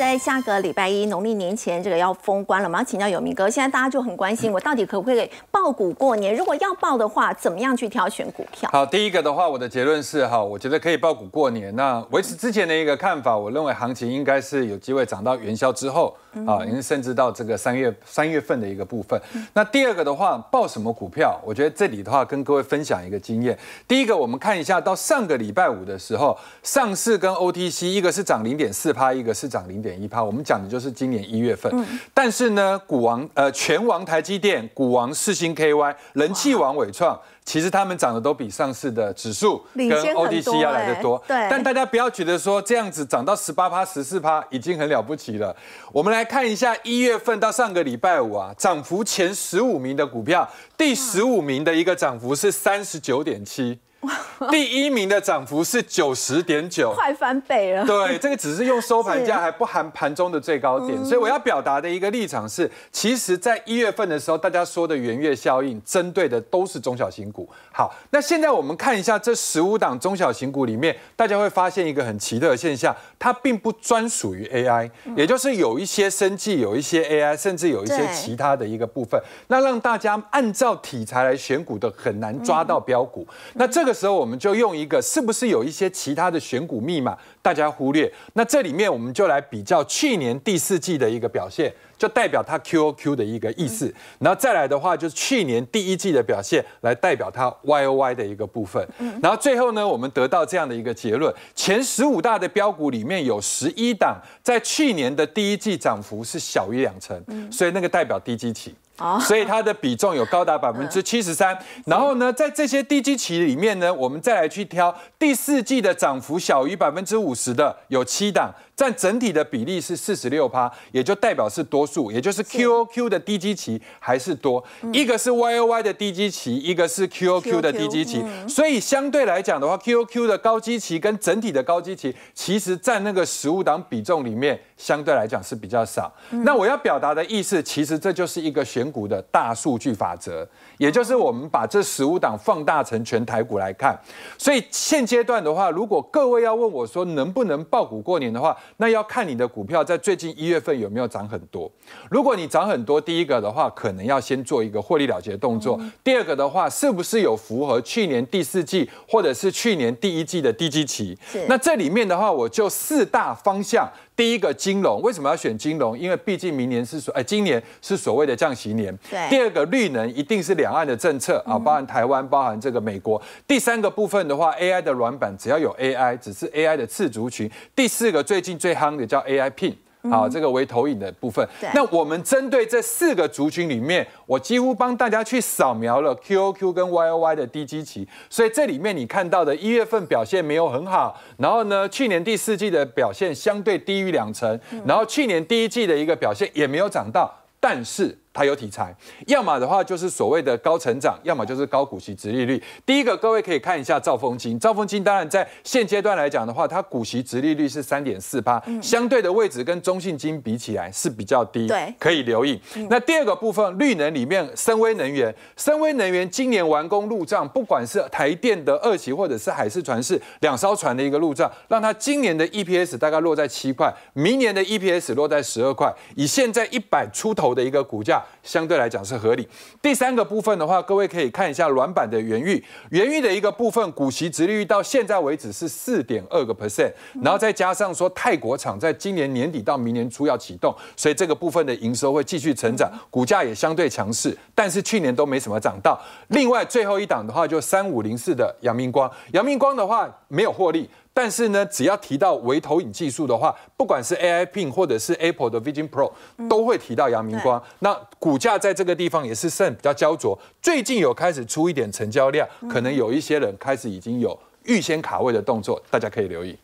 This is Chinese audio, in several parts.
在下个礼拜一农历年前，这个要封关了我们要请教有明哥，现在大家就很关心，我到底可不可以爆股过年？如果要爆的话，怎么样去挑选股票？好，第一个的话，我的结论是哈，我觉得可以爆股过年。那维持之前的一个看法，我认为行情应该是有机会涨到元宵之后啊，甚至到这个三月三月份的一个部分。那第二个的话，爆什么股票？我觉得这里的话，跟各位分享一个经验。第一个，我们看一下到上个礼拜五的时候，上市跟 OTC 一个是涨零点四趴，一个是涨零点。点一趴，我们讲的就是今年一月份。但是呢，股王呃，全王台积电，股王四星 KY，人气王伟创，其实他们涨的都比上市的指数跟 ODC 要来的多。对，但大家不要觉得说这样子涨到十八趴、十四趴已经很了不起了。我们来看一下一月份到上个礼拜五啊，涨幅前十五名的股票，第十五名的一个涨幅是三十九点七。第一名的涨幅是九十点九，快翻倍了。对，这个只是用收盘价，还不含盘中的最高点。所以我要表达的一个立场是，其实，在一月份的时候，大家说的“圆月效应”针对的都是中小型股。好，那现在我们看一下这十五档中小型股里面，大家会发现一个很奇特的现象，它并不专属于 AI，也就是有一些生计，有一些 AI，甚至有一些其他的一个部分。那让大家按照题材来选股的，很难抓到标股。那这个。这时候我们就用一个，是不是有一些其他的选股密码大家忽略？那这里面我们就来比较去年第四季的一个表现，就代表它 Q O Q 的一个意思。然后再来的话，就是去年第一季的表现，来代表它 Y O Y 的一个部分。然后最后呢，我们得到这样的一个结论：前十五大的标股里面有十一档在去年的第一季涨幅是小于两成，所以那个代表低基期。所以它的比重有高达百分之七十三，然后呢，在这些地基期里面呢，我们再来去挑第四季的涨幅小于百分之五十的，有七档。占整体的比例是四十六趴，也就代表是多数，也就是 Q O Q 的低基期还是多，一个是 Y O Y 的低基期，一个是 Q O Q 的低基期，所以相对来讲的话，Q O Q 的高基期跟整体的高基期，其实占那个十五档比重里面，相对来讲是比较少。那我要表达的意思，其实这就是一个选股的大数据法则，也就是我们把这十五档放大成全台股来看。所以现阶段的话，如果各位要问我说能不能爆股过年的话，那要看你的股票在最近一月份有没有涨很多。如果你涨很多，第一个的话，可能要先做一个获利了结的动作；第二个的话，是不是有符合去年第四季或者是去年第一季的低基期？那这里面的话，我就四大方向。第一个金融为什么要选金融？因为毕竟明年是所哎，今年是所谓的降息年。第二个绿能一定是两岸的政策啊，包含台湾，包含这个美国。第三个部分的话，AI 的软板只要有 AI，只是 AI 的次族群。第四个最近最夯的叫 AI Pin。好，这个为投影的部分。那我们针对这四个族群里面，我几乎帮大家去扫描了 QOQ 跟 YOY 的低基期。所以这里面你看到的，一月份表现没有很好，然后呢，去年第四季的表现相对低于两成，然后去年第一季的一个表现也没有涨到，但是。它有题材，要么的话就是所谓的高成长，要么就是高股息、低利率。第一个，各位可以看一下兆丰金，兆丰金当然在现阶段来讲的话，它股息、低利率是三点四八，相对的位置跟中信金比起来是比较低，对，可以留意。那第二个部分，绿能里面深威能源，深威能源今年完工入账，不管是台电的二期或者是海事船是两艘船的一个入账，让它今年的 EPS 大概落在七块，明年的 EPS 落在十二块，以现在一百出头的一个股价。相对来讲是合理。第三个部分的话，各位可以看一下软板的元玉，元玉的一个部分，股息殖利率到现在为止是四点二个 percent，然后再加上说泰国厂在今年年底到明年初要启动，所以这个部分的营收会继续成长，股价也相对强势，但是去年都没什么涨到。另外最后一档的话，就三五零四的阳明光，阳明光的话。没有获利，但是呢，只要提到微投影技术的话，不管是 AI Pin 或者是 Apple 的 Vision Pro，都会提到阳明光。那股价在这个地方也是剩比较焦灼，最近有开始出一点成交量，可能有一些人开始已经有预先卡位的动作，大家可以留意。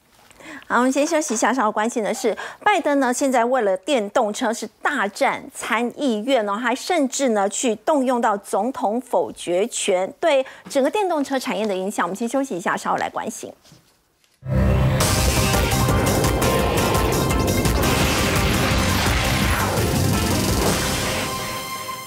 好，我们先休息一下。稍后关心的是，拜登呢现在为了电动车是大战参议院呢，还甚至呢去动用到总统否决权，对整个电动车产业的影响。我们先休息一下，稍后来关心。